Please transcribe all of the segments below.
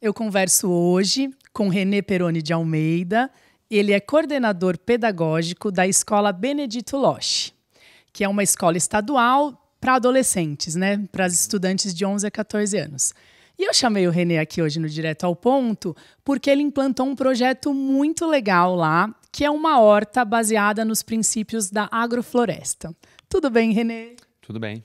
Eu converso hoje com Renê Peroni de Almeida. Ele é coordenador pedagógico da Escola Benedito Loche, que é uma escola estadual para adolescentes, né? Para estudantes de 11 a 14 anos. E eu chamei o Renê aqui hoje no Direto ao Ponto porque ele implantou um projeto muito legal lá, que é uma horta baseada nos princípios da agrofloresta. Tudo bem, Renê? Tudo bem.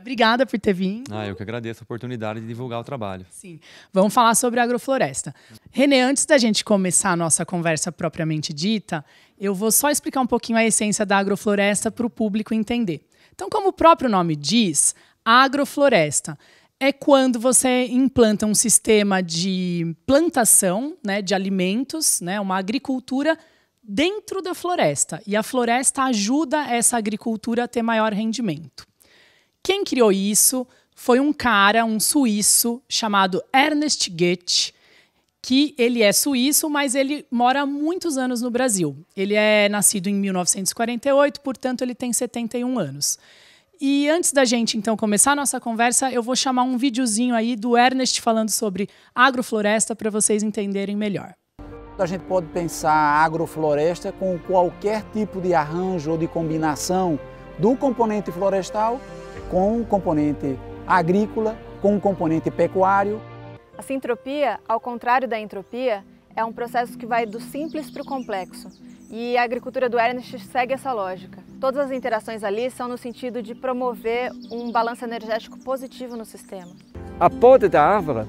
Obrigada por ter vindo. Ah, eu que agradeço a oportunidade de divulgar o trabalho. Sim. Vamos falar sobre agrofloresta. Renê, antes da gente começar a nossa conversa propriamente dita, eu vou só explicar um pouquinho a essência da agrofloresta para o público entender. Então, como o próprio nome diz, agrofloresta é quando você implanta um sistema de plantação né, de alimentos, né, uma agricultura dentro da floresta. E a floresta ajuda essa agricultura a ter maior rendimento. Quem criou isso foi um cara, um suíço, chamado Ernest Goethe, que ele é suíço, mas ele mora há muitos anos no Brasil. Ele é nascido em 1948, portanto, ele tem 71 anos. E antes da gente então começar a nossa conversa, eu vou chamar um videozinho aí do Ernest falando sobre agrofloresta para vocês entenderem melhor. A gente pode pensar agrofloresta com qualquer tipo de arranjo ou de combinação do componente florestal com o componente agrícola, com o componente pecuário. A sintropia, ao contrário da entropia, é um processo que vai do simples para o complexo. E a agricultura do Ernest segue essa lógica. Todas as interações ali são no sentido de promover um balanço energético positivo no sistema. A poda da árvore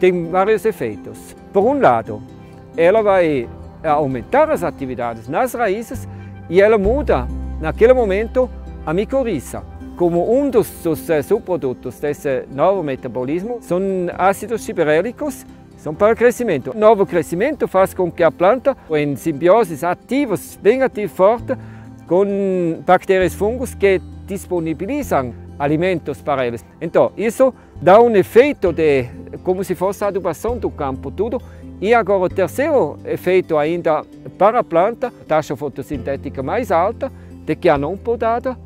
tem vários efeitos. Por um lado, ela vai eh, aumentar as atividades nas raízes e ela muda, naquele momento, a micorriça como um dos, dos subprodutos desse é novo metabolismo são ácidos giberélicos, são para o crescimento. O novo crescimento faz com que a planta, em simbioses ativas, bem ativa forte, com bactérias fungos que disponibilizam alimentos para eles. Então, isso dá um efeito de como se fosse a adubação do campo, tudo. E agora o terceiro efeito ainda para a planta, taxa fotossintética mais alta, de que a não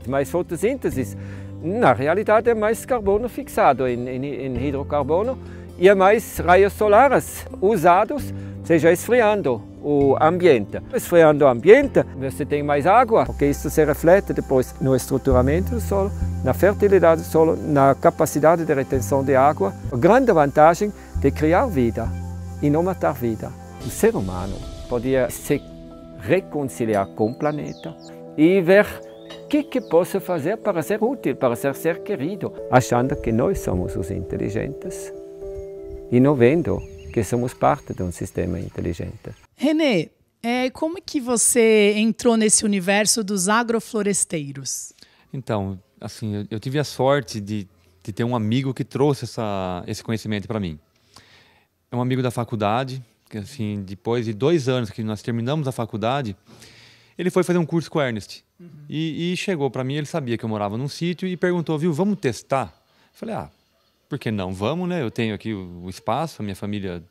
mais fotossíntese. Na realidade, é mais carbono fixado em, em, em hidrocarbono e é mais raios solares usados, seja esfriando o ambiente. Esfriando o ambiente, você tem mais água, porque isso se reflete depois no estruturamento do solo, na fertilidade do solo, na capacidade de retenção de água. A grande vantagem de criar vida e não matar vida. O ser humano podia se reconciliar com o planeta, e ver o que, que posso fazer para ser útil, para ser ser querido, achando que nós somos os inteligentes e não vendo que somos parte de um sistema inteligente. René, é, como é que você entrou nesse universo dos agrofloresteiros? Então, assim, eu, eu tive a sorte de, de, ter um amigo que trouxe essa, esse conhecimento para mim. É um amigo da faculdade, que assim, depois de dois anos que nós terminamos a faculdade, ele foi fazer um curso com o Ernest. Uhum. E, e, chegou para mim, ele sabia que eu morava num sítio e perguntou, viu, vamos testar? Eu falei, ah, por que não? Vamos, né? Eu tenho aqui o, espaço, a minha família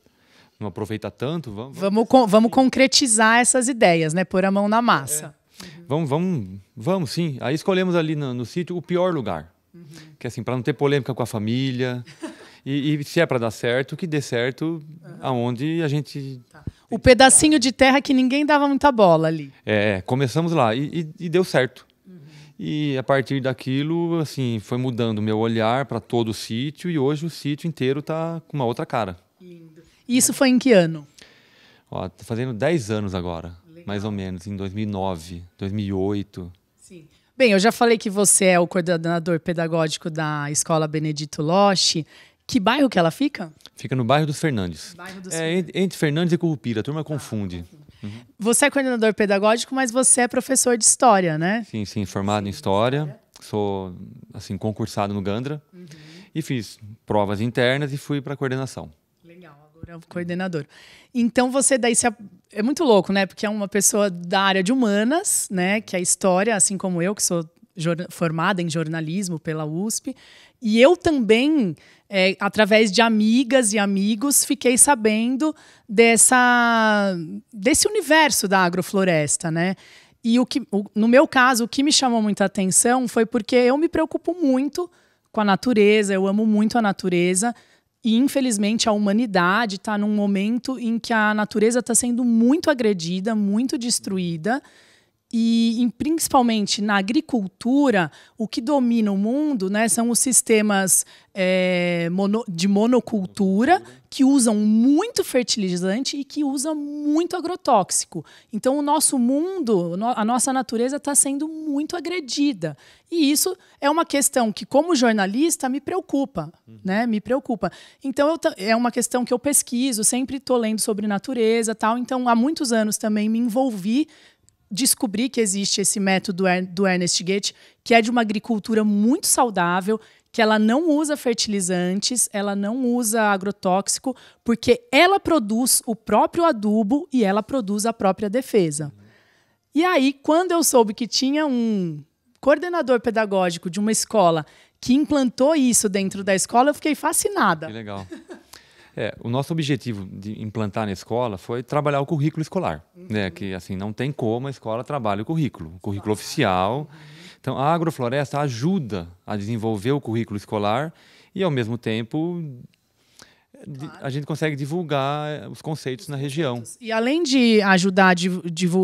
não aproveita tanto. Vamos, vamos, con vamos concretizar essas ideias, né? Pôr a mão na massa. É. Uhum. Vamos, vamos, vamos sim. Aí escolhemos ali no, no sítio o pior lugar. Uhum. Que é assim, para não ter polêmica com a família. e, e, se é para dar certo, que dê certo aonde a gente o pedacinho de terra que ninguém dava muita bola ali. É, é, começamos lá e, e, e deu certo. Uhum. E a partir daquilo, assim, foi mudando meu olhar para todo o sítio e hoje o sítio inteiro tá com uma outra cara. Lindo. E isso foi em que ano? Ó, tá fazendo 10 anos agora, Legal. mais ou menos, em 2009, 2008. Sim. Bem, eu já falei que você é o coordenador pedagógico da Escola Benedito Loche que bairro que ela fica? Fica no bairro dos Fernandes. Bairro dos é, Fernandes. Entre Fernandes e Curupira, a turma confunde. uhum. Você é coordenador pedagógico, mas você é professor de história, né? Sim, sim, formado sim. em história. Sou assim concursado no Gandra uhum. e fiz provas internas e fui para coordenação. Legal, agora é o coordenador. Então você daí se é muito louco, né? Porque é uma pessoa da área de humanas, né? Que é história, assim como eu, que sou formada em jornalismo pela USP. E eu também é, através de amigas e amigos, fiquei sabendo dessa, desse universo da agrofloresta, né? E o que, o, no meu caso, o que me chamou muita atenção foi porque eu me preocupo muito com a natureza, eu amo muito a natureza. E, infelizmente, a humanidade está num momento em que a natureza está sendo muito agredida, muito destruída. E, e, principalmente na agricultura, o que domina o mundo né, são os sistemas é, mono, de monocultura que usam muito fertilizante e que usam muito agrotóxico. Então, o nosso mundo, a nossa natureza está sendo muito agredida. E isso é uma questão que, como jornalista, me preocupa. Né? Me preocupa. Então, eu, é uma questão que eu pesquiso, sempre estou lendo sobre natureza tal. Então, há muitos anos também me envolvi descobri que existe esse método do Ernest Goethe, que é de uma agricultura muito saudável, que ela não usa fertilizantes, ela não usa agrotóxico, porque ela produz o próprio adubo e ela produz a própria defesa. E aí, quando eu soube que tinha um coordenador pedagógico de uma escola que implantou isso dentro da escola, eu fiquei fascinada. Que legal. É, o nosso objetivo de implantar na escola foi trabalhar o currículo escolar, né, uhum. né? Que assim não tem como a escola trabalhar o currículo, o currículo Nossa. oficial. Uhum. Então a agrofloresta ajuda a desenvolver o currículo escolar e ao mesmo tempo Claro. a gente consegue divulgar eh, os conceitos na região. E além de ajudar a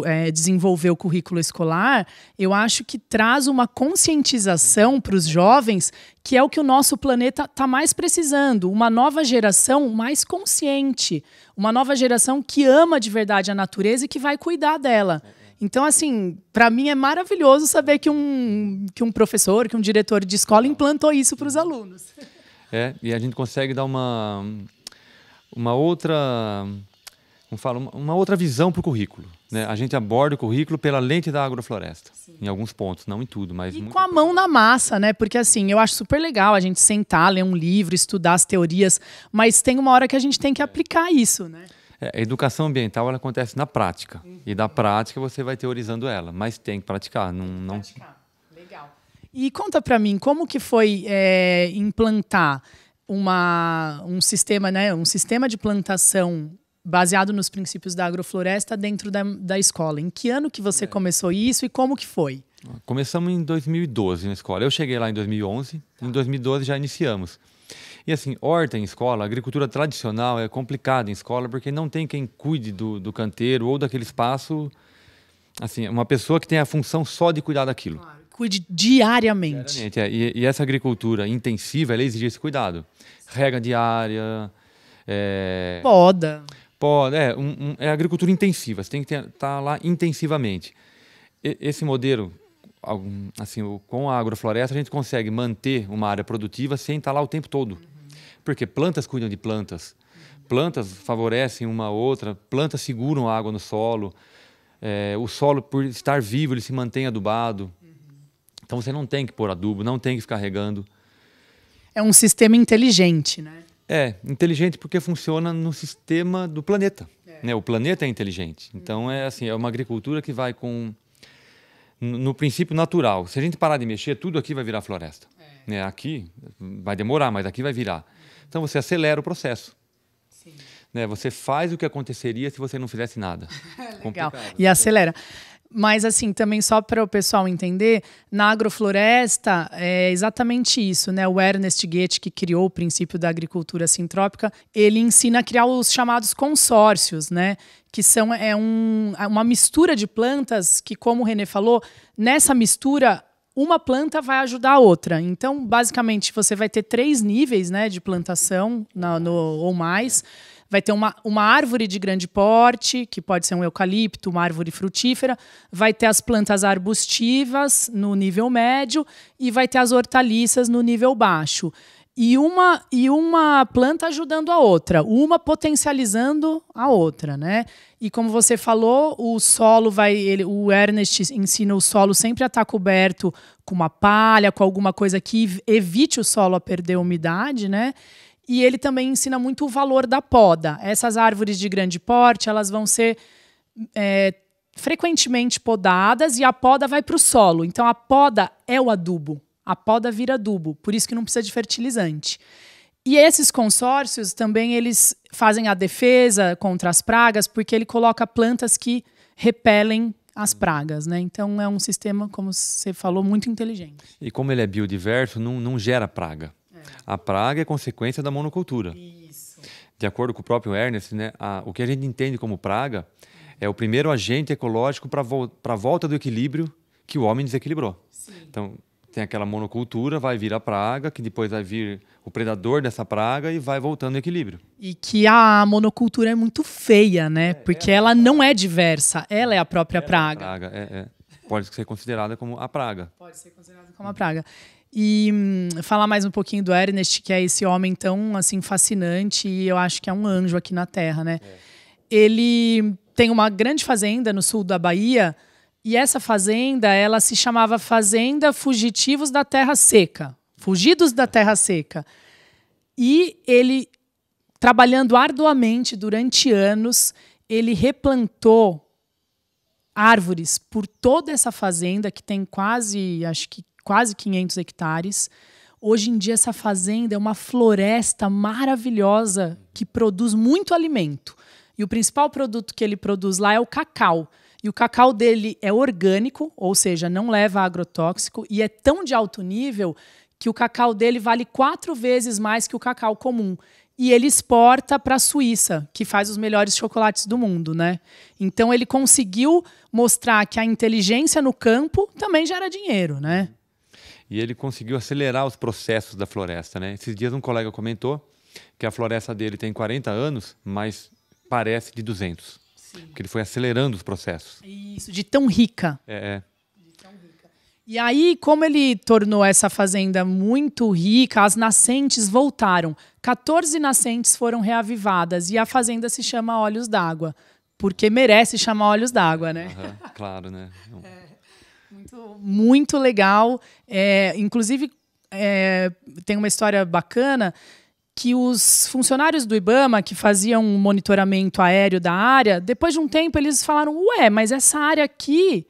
é, desenvolver o currículo escolar, eu acho que traz uma conscientização uhum. para os jovens, que é o que o nosso planeta está mais precisando. Uma nova geração mais consciente. Uma nova geração que ama de verdade a natureza e que vai cuidar dela. É, é. Então, assim, para mim é maravilhoso saber que um, que um professor, que um diretor de escola implantou isso para os uhum. alunos. É, e a gente consegue dar uma, uma outra como falo uma outra visão para o currículo. Né? A gente aborda o currículo pela lente da agrofloresta, Sim. em alguns pontos, não em tudo, mas. E com a mão na massa, né? Porque assim, eu acho super legal a gente sentar, ler um livro, estudar as teorias, mas tem uma hora que a gente tem que é. aplicar isso, né? É, a educação ambiental ela acontece na prática. Uhum. E da uhum. prática você vai teorizando ela, mas tem que praticar. Não, tem que praticar. não... E conta para mim, como que foi é, implantar uma, um sistema, né, um sistema de plantação baseado nos princípios da agrofloresta dentro da, da escola. Em que ano que você é. começou isso e como que foi? Começamos em 2012 na escola. Eu cheguei lá em 2011, tá. em 2012 já iniciamos. E assim, horta em escola, agricultura tradicional é complicada em escola porque não tem quem cuide do, do canteiro ou daquele espaço. Assim, uma pessoa que tem a função só de cuidar daquilo. Claro cuide diariamente. é. e, e, essa agricultura intensiva, ela exige esse cuidado. Rega diária. É... Poda. Poda, é, um, um, é agricultura intensiva, você tem que estar tá lá intensivamente. E, esse modelo, assim, com a agrofloresta, a gente consegue manter uma área produtiva sem estar tá lá o tempo todo. Uhum. Porque plantas cuidam de plantas, plantas favorecem uma outra, plantas seguram a água no solo. É, o solo, por estar vivo, ele se mantém adubado. Então você não tem que pôr adubo, não tem que ficar regando. É um sistema inteligente, né? É, inteligente porque funciona no sistema do planeta. É. Né? O planeta é inteligente. Então é assim, é uma agricultura que vai com no princípio natural. Se a gente parar de mexer, tudo aqui vai virar floresta. É. Né? Aqui vai demorar, mas aqui vai virar. Então você acelera o processo. Sim. Né? Você faz o que aconteceria se você não fizesse nada. Legal. Complicado. E acelera. Mas, assim, também só para o pessoal entender, na agrofloresta é exatamente isso, né? O Ernest Goethe, que criou o princípio da agricultura sintrópica, ele ensina a criar os chamados consórcios, né? Que são é um, é uma mistura de plantas que, como o René falou, nessa mistura uma planta vai ajudar a outra. Então, basicamente, você vai ter três níveis né, de plantação na, no, ou mais vai ter uma, uma árvore de grande porte, que pode ser um eucalipto, uma árvore frutífera, vai ter as plantas arbustivas no nível médio e vai ter as hortaliças no nível baixo. E uma, e uma planta ajudando a outra, uma potencializando a outra, né? E como você falou, o solo vai. Ele, o Ernest ensina o solo sempre a estar coberto com uma palha, com alguma coisa que evite o solo a perder umidade, né? E ele também ensina muito o valor da poda. Essas árvores de grande porte, elas vão ser é, frequentemente podadas e a poda vai para o solo. Então a poda é o adubo. A poda vira adubo, por isso que não precisa de fertilizante. E esses consórcios também eles fazem a defesa contra as pragas, porque ele coloca plantas que repelem as pragas, né? Então é um sistema, como você falou, muito inteligente. E como ele é biodiverso, não, não gera praga. A praga é consequência da monocultura. Isso. De acordo com o próprio Ernest, né, a, o que a gente entende como praga é o primeiro agente ecológico para vo, a volta do equilíbrio que o homem desequilibrou. Sim. Então, tem aquela monocultura, vai vir a praga, que depois vai vir o predador dessa praga e vai voltando ao equilíbrio. E que a monocultura é muito feia, né? É, é Porque é ela praga. não é diversa, ela é a própria ela praga. É a praga. É, é, é, Pode ser considerada como a praga. Pode ser considerada como a hum. praga e hum, falar mais um pouquinho do Ernest, que é esse homem tão assim fascinante e eu acho que é um anjo aqui na Terra, né? É. Ele tem uma grande fazenda no sul da Bahia e essa fazenda ela se chamava Fazenda Fugitivos da Terra Seca, Fugidos da Terra Seca. E ele trabalhando arduamente durante anos, ele replantou árvores por toda essa fazenda que tem quase, acho que quase 500 hectares. Hoje em dia, essa fazenda é uma floresta maravilhosa que produz muito alimento. E o principal produto que ele produz lá é o cacau. E o cacau dele é orgânico, ou seja, não leva agrotóxico, e é tão de alto nível que o cacau dele vale quatro vezes mais que o cacau comum. E ele exporta para a Suíça, que faz os melhores chocolates do mundo, né? Então ele conseguiu mostrar que a inteligência no campo também gera dinheiro, né? e ele conseguiu acelerar os processos da floresta. Né? Esses dias um colega comentou que a floresta dele tem 40 anos, mas parece de 200. Porque ele foi acelerando os processos. Isso, de tão rica. É, é. De tão rica. E aí, como ele tornou essa fazenda muito rica, as nascentes voltaram. 14 nascentes foram reavivadas e a fazenda se chama Olhos d'Água, porque merece chamar Olhos d'Água, né? Uhum, claro, né? É. Muito, muito legal. É, inclusive, é, tem uma história bacana que os funcionários do IBAMA que faziam um monitoramento aéreo da área, depois de um tempo eles falaram: "Ué, mas essa área aqui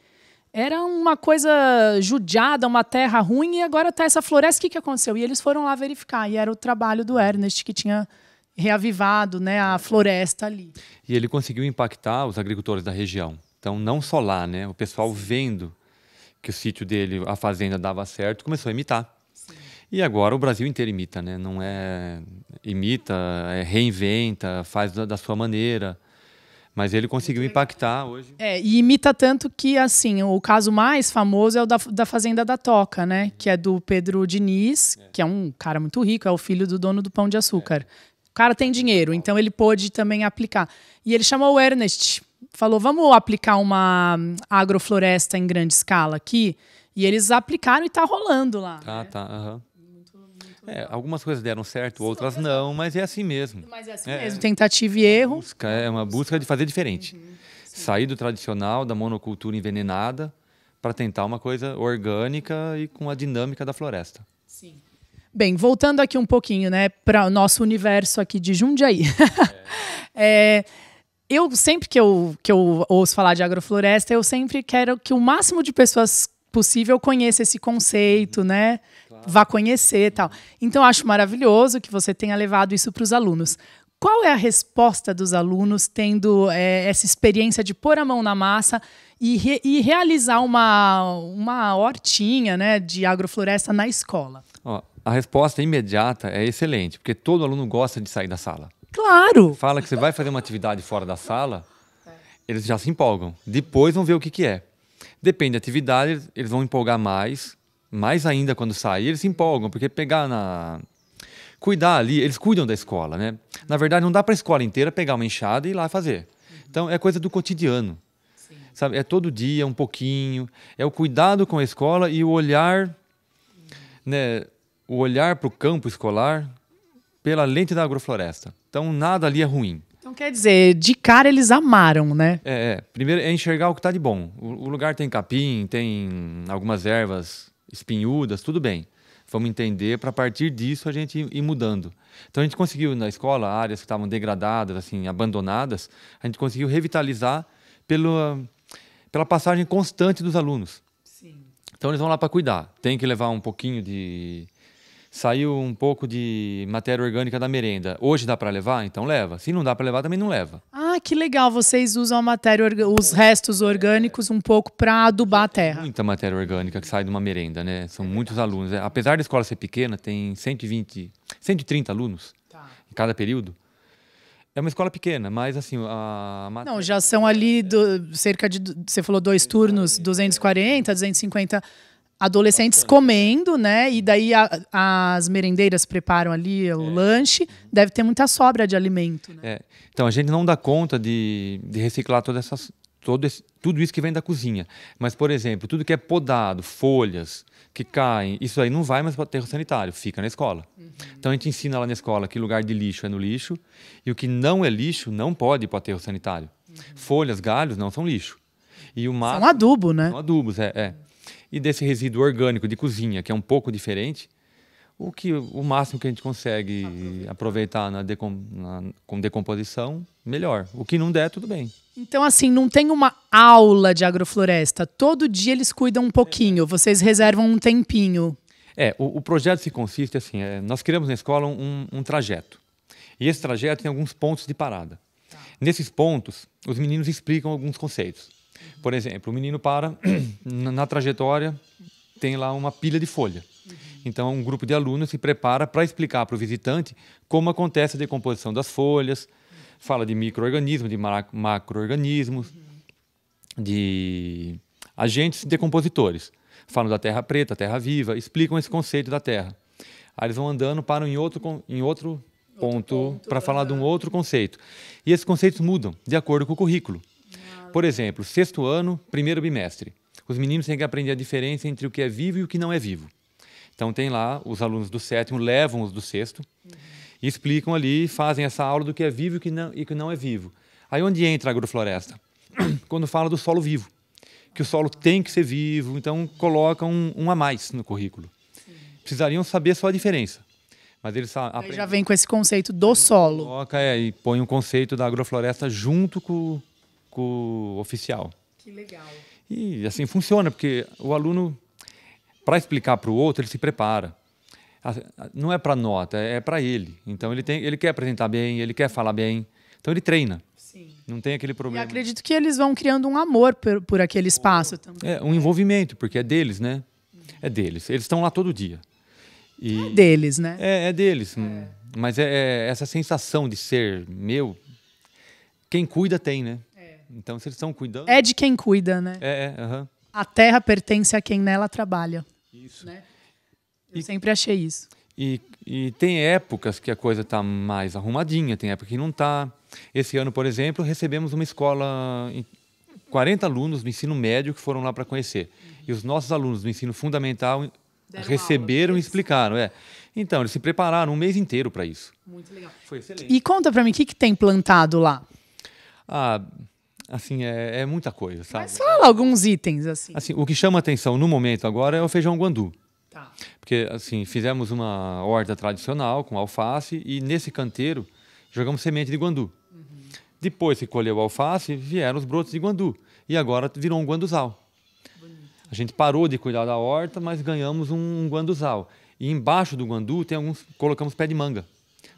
era uma coisa judiada, uma terra ruim e agora tá essa floresta, o que que aconteceu?" E eles foram lá verificar e era o trabalho do Ernest que tinha reavivado, né, a floresta ali. E ele conseguiu impactar os agricultores da região. Então não só lá, né, o pessoal vendo que o sítio dele, a fazenda dava certo, começou a imitar. Sim. E agora o Brasil inteiro imita, né? Não é imita, é reinventa, faz da, da sua maneira. Mas ele conseguiu impactar hoje. É, e imita tanto que, assim, o caso mais famoso é o da, da Fazenda da Toca, né? Uhum. Que é do Pedro Diniz, é. que é um cara muito rico, é o filho do dono do Pão de Açúcar. É. O cara tem tá dinheiro, então ele pôde também aplicar. E ele chamou o Ernest falou: vamos aplicar uma agrofloresta em grande escala aqui. E eles aplicaram e está rolando lá. Tá, né? tá. é, é algumas coisas deram certo, outras não, é- mas é assim mesmo. Mas é assim é, mesmo, tentativa e é erro. Busca, é uma busca de fazer diferente. Uhum, Sair do tradicional, da monocultura envenenada, para tentar uma coisa orgânica e com a dinâmica da floresta. Sim. Bem, voltando aqui um pouquinho, né, para o nosso universo aqui de Jundiaí. É. é eu sempre que eu, que eu ouço falar de agrofloresta, eu sempre quero que o máximo de pessoas possível conheça esse conceito, uhum. né? Claro. Vá conhecer e tal. Então, acho maravilhoso que você tenha levado isso para os alunos. Qual é a resposta dos alunos tendo é, essa experiência de pôr a mão na massa e, re, e realizar uma, uma hortinha né, de agrofloresta na escola? Ó, a resposta imediata é excelente, porque todo aluno gosta de sair da sala. Claro. Fala que você vai fazer uma atividade fora da sala, eles já se empolgam. Depois vão ver o que, que é. Depende da atividade, eles vão empolgar mais. Mais ainda quando sair, eles se empolgam, porque pegar na. Cuidar ali, eles cuidam da escola, né? Na verdade, não dá para a escola inteira pegar uma enxada e ir lá fazer. Então, é coisa do cotidiano. Sim. Sabe? É todo dia, um pouquinho. É o cuidado com a escola e o olhar, né? O olhar para o campo escolar pela lente da agrofloresta. Então nada ali é ruim. Então quer dizer, de cara eles amaram, né? É, é. primeiro é enxergar o que está de bom. O, o lugar tem capim, tem algumas ervas espinhudas, tudo bem. Vamos entender para partir disso a gente ir, ir mudando. Então a gente conseguiu na escola áreas que estavam degradadas, assim, abandonadas, a gente conseguiu revitalizar pelo, pela passagem constante dos alunos. Sim. Então eles vão lá para cuidar. Tem que levar um pouquinho de saiu um pouco de matéria orgânica da merenda. Hoje dá para levar? Então leva. Se não dá para levar, também não leva. Ah, que legal. Vocês usam a matéria, os restos orgânicos um pouco para adubar a terra. Muita matéria orgânica que sai de uma merenda, né? São é muitos alunos. É, apesar da escola ser pequena, tem 120, 130 alunos tá. em cada período. É uma escola pequena, mas assim, a matéria... Não, já são ali do, cerca de, você falou dois turnos, 240, 250 adolescentes né? comendo, né? E daí a, as merendeiras preparam ali o é. lanche, deve ter muita sobra de alimento. Né? É. Então a gente não dá conta de, de reciclar todas essas, todo esse, tudo isso que vem da cozinha. Mas, por exemplo, tudo que é podado, folhas que caem, isso aí não vai mais para o aterro sanitário, fica na escola. Uhum. Então a gente ensina lá na escola que lugar de lixo é no lixo e o que não é lixo não pode ir para o aterro sanitário. Uhum. Folhas, galhos não são lixo. E o mar. são adubo, né? São adubos, é. é e desse resíduo orgânico de cozinha, que é um pouco diferente, o que o máximo que a gente consegue aproveitar, aproveitar na, decom, na com decomposição, melhor. O que não der, tudo bem. Então, assim, não tem uma aula de agrofloresta. Todo dia eles cuidam um pouquinho, é. vocês reservam um tempinho. É, o, o projeto se consiste assim: é, nós criamos na escola um, um, trajeto. E esse trajeto tem alguns pontos de parada. Tá. Nesses pontos, os meninos explicam alguns conceitos. Uhum. Por exemplo, o menino para na trajetória, tem lá uma pilha de folha. Uhum. Então, um grupo de alunos se prepara para explicar para o visitante como acontece a decomposição das folhas, fala de micro-organismos, de macroorganismos, uhum. de agentes decompositores. Falam da terra preta, terra viva, explicam esse conceito da terra. Aí eles vão andando, param em outro, em outro ponto para falar de um outro conceito. E esses conceitos mudam de acordo com o currículo. Por exemplo, sexto ano, primeiro bimestre. Os meninos têm que aprender a diferença entre o que é vivo e o que não é vivo. Então tem lá, os alunos do sétimo levam os do sexto uhum. e explicam ali, fazem essa aula do que é vivo e que não, e que não é vivo. Aí onde entra a agrofloresta? Quando fala do solo vivo, que o solo tem que ser vivo, então colocam um, um a mais no currículo. Sim. Precisariam saber só a diferença. Mas eles aprendem. Ele já vem com esse conceito do solo. Coloca é, e põe um conceito da agrofloresta junto com, oficial. Que legal. E assim funciona, porque o aluno, para explicar para o outro, ele se prepara. Não é para nota, é para ele. Então ele, tem, ele quer apresentar bem, ele quer falar bem. Então ele treina. Sim. Não tem aquele problema. E acredito que eles vão criando um amor por, por aquele espaço também. É, um né? envolvimento, porque é deles, né? Uhum. É deles. Eles estão lá todo dia. E é deles, né? É, é deles. É. Mas é, é, essa sensação de ser meu, quem cuida tem, né? Então, eles estão cuidando. É de quem cuida, né? É, é uhum. A terra pertence a quem nela trabalha. Isso. Né? Eu e, sempre achei isso. E, e tem épocas que a coisa está mais arrumadinha, tem época que não está. Esse ano, por exemplo, recebemos uma escola, 40 alunos do ensino médio que foram lá para conhecer. Uhum. E os nossos alunos do ensino fundamental Deram receberam e explicaram. É. Então, eles se prepararam um mês inteiro para isso. Muito legal. Foi excelente. E conta para mim, o que, que tem plantado lá? Ah, Assim, é, é muita coisa, sabe? Mas fala alguns itens, assim. Assim, o que chama atenção no momento agora é o feijão guandu. Tá. Porque, assim, fizemos uma horta tradicional com alface e nesse canteiro jogamos semente de guandu. Uhum. Depois que colheu a alface, vieram os brotos de guandu. E agora virou um guanduzal. Bonito. A gente parou de cuidar da horta, mas ganhamos um guanduzal. E embaixo do guandu tem alguns, colocamos pé de manga.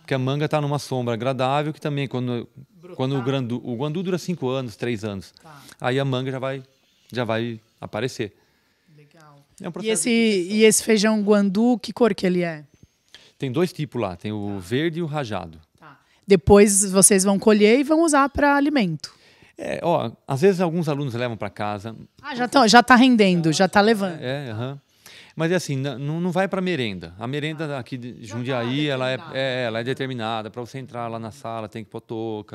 Porque a manga está numa sombra agradável, que também quando, Brutal. quando o, grandu, o guandu dura cinco anos, três anos. Tá. Aí a manga já vai, já vai aparecer. Legal. É um e, esse, e esse feijão guandu, que cor que ele é? Tem dois tipos lá, tem o tá. verde e o rajado. Tá. Depois vocês vão colher e vão usar para alimento. É, ó, às vezes alguns alunos levam para casa. Ah, já está já tá rendendo, já está tá. levando. É, aham. É, uhum. Mas é assim, não, não vai para merenda. A merenda ah. aqui de tá Jundiaí, ela é, é, ela é determinada. Para você entrar lá na sala, tem que pôr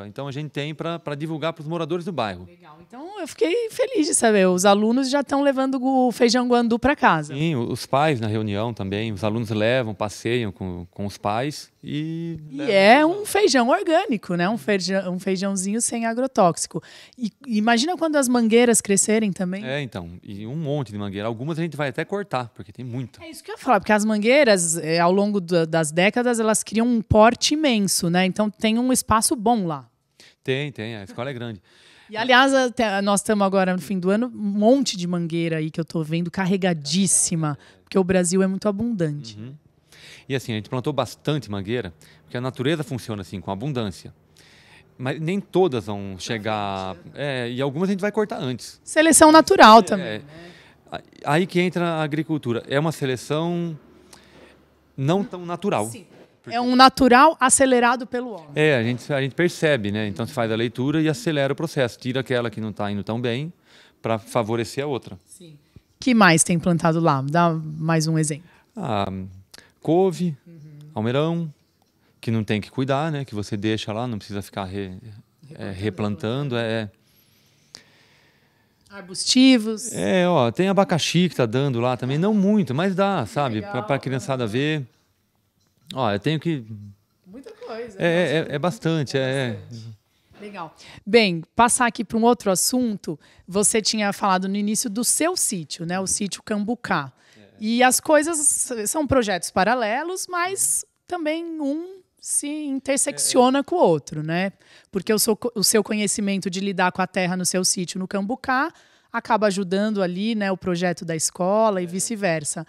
Então, a gente tem para divulgar para os moradores do bairro. Legal. Então, eu fiquei feliz de saber. Os alunos já estão levando o feijão guandu para casa. Sim, os pais na reunião também. Os alunos levam, passeiam com, com os pais. E, e é um feijão orgânico, né? Um, feijão, um feijãozinho sem agrotóxico. E, imagina quando as mangueiras crescerem também. É, então. E um monte de mangueira. Algumas a gente vai até cortar, porque porque tem muita. É isso que eu ia falar, porque as mangueiras, eh, ao longo das décadas, elas criam um porte imenso, né? Então tem um espaço bom lá. Tem, tem, a escola é grande. E aliás, até- nós estamos agora no fim do ano, um monte de mangueira aí que eu estou vendo carregadíssima, porque o Brasil é muito abundante. Uhum. E assim, a gente plantou bastante mangueira, porque a natureza funciona assim, com abundância. Mas nem todas vão chegar. É, e algumas a gente vai cortar antes. Seleção natural é, também. É, Aí que entra a agricultura. É uma seleção não tão natural. Sim. É um natural acelerado pelo homem. É, a gente, a gente percebe, né? Então, se faz a leitura e acelera o processo. Tira aquela que não está indo tão bem para favorecer a outra. Sim. que mais tem plantado lá? Dá mais um exemplo. Ah, couve, uhum. almeirão, que não tem que cuidar, né? Que você deixa lá, não precisa ficar re, é, replantando. É, replantando é, Arbustivos. É, ó, tem abacaxi que tá dando lá também, não muito, mas dá, sabe? para a criançada ver. Ó, eu tenho que. Muita coisa. É, é, é bastante, é. Legal. Bem, passar aqui para um outro assunto. Você tinha falado no início do seu sítio, né? O sítio Cambucá. É. E as coisas são projetos paralelos, mas também um se é, é. intersecciona é. com o outro, né? Porque o seu, o seu conhecimento de lidar com a terra no seu sítio, no Cambucá, acaba ajudando ali, né, o projeto da escola é. e vice-versa.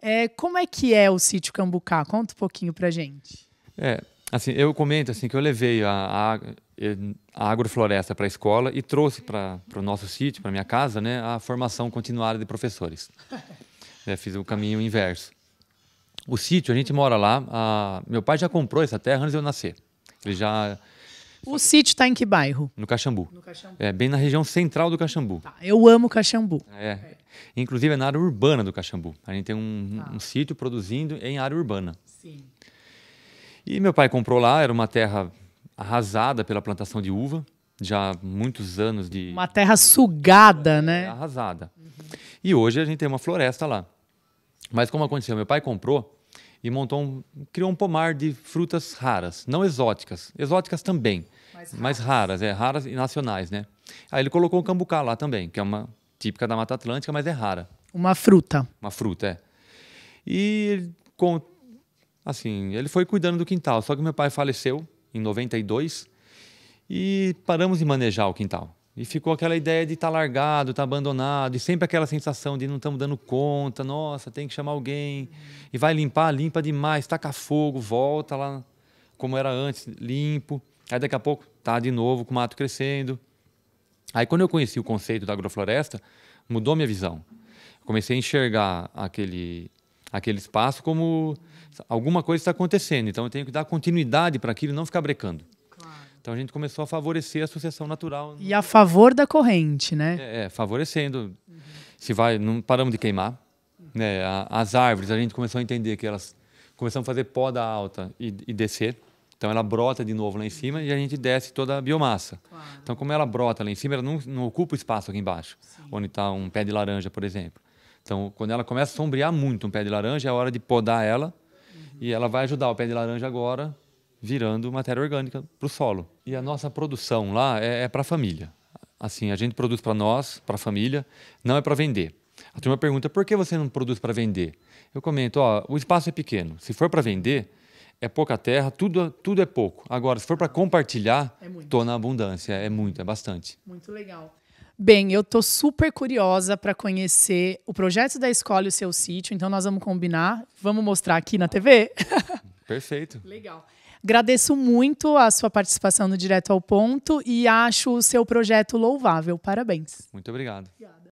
É, como é que é o sítio Cambucá? Conta um pouquinho pra gente. É, assim, eu comento assim que eu levei a, a, a agrofloresta para a escola e trouxe para o nosso sítio, para minha casa, né, a formação continuada de professores. é, fiz o caminho inverso o sítio, a gente mora lá. A, meu pai já comprou essa terra antes de eu nascer. Ele já. O sítio está em que bairro? No Caxambu. no Caxambu. É bem na região central do Caxambu. Tá, eu amo Caxambu. É. é. Inclusive é na área urbana do Caxambu. A gente tem um, tá. um sítio produzindo em área urbana. Sim. E meu pai comprou lá, era uma terra arrasada pela plantação de uva, já muitos anos de. Uma terra sugada, é, né? Arrasada. Uhum. E hoje a gente tem uma floresta lá. Mas como aconteceu, meu pai comprou e montou um, criou um pomar de frutas raras, não exóticas, exóticas também, mas, mas raras. é raras e nacionais, né? Aí ele colocou o cambucá lá também, que é uma típica da Mata Atlântica, mas é rara. Uma fruta. Uma fruta, é. E com assim, ele foi cuidando do quintal, só que meu pai faleceu em 92 e paramos de manejar o quintal. E ficou aquela ideia de estar tá largado, estar tá abandonado, e sempre aquela sensação de não estamos dando conta, nossa, tem que chamar alguém. E vai limpar, limpa demais, taca fogo, volta lá como era antes, limpo. Aí daqui a pouco tá de novo com o mato crescendo. Aí quando eu conheci o conceito da agrofloresta, mudou minha visão. comecei a enxergar aquele aquele espaço como alguma coisa está acontecendo, então eu tenho que dar continuidade para aquilo, não ficar brecando. Então a gente começou a favorecer a sucessão natural. E a favor da corrente, né? É, é favorecendo. Uhum. Se vai, não paramos de queimar. Né? as árvores, a gente começou a entender que elas começaram a fazer poda alta e, e descer. Então ela brota de novo lá em cima e a gente desce toda a biomassa. Claro. Então como ela brota lá em cima, ela não, não ocupa o espaço aqui embaixo, Sim. onde está um pé de laranja, por exemplo. Então quando ela começa a sombrear muito um pé de laranja, é hora de podar ela. Uhum. E ela vai ajudar o pé de laranja agora virando matéria orgânica para o solo. E a nossa produção lá é, é para a família. Assim, a gente produz para nós, para a família, não é para vender. A turma pergunta: por que você não produz para vender? Eu comento: ó, o espaço é pequeno. Se for para vender, é pouca terra, tudo, tudo é pouco. Agora, se for para compartilhar, estou é na abundância. É muito, é bastante. Muito legal. Bem, eu estou super curiosa para conhecer o projeto da escola e o seu sítio. Então, nós vamos combinar, vamos mostrar aqui na TV. Perfeito. legal. Agradeço muito a sua participação no Direto ao Ponto e acho o seu projeto louvável. Parabéns. Muito obrigado. Obrigada.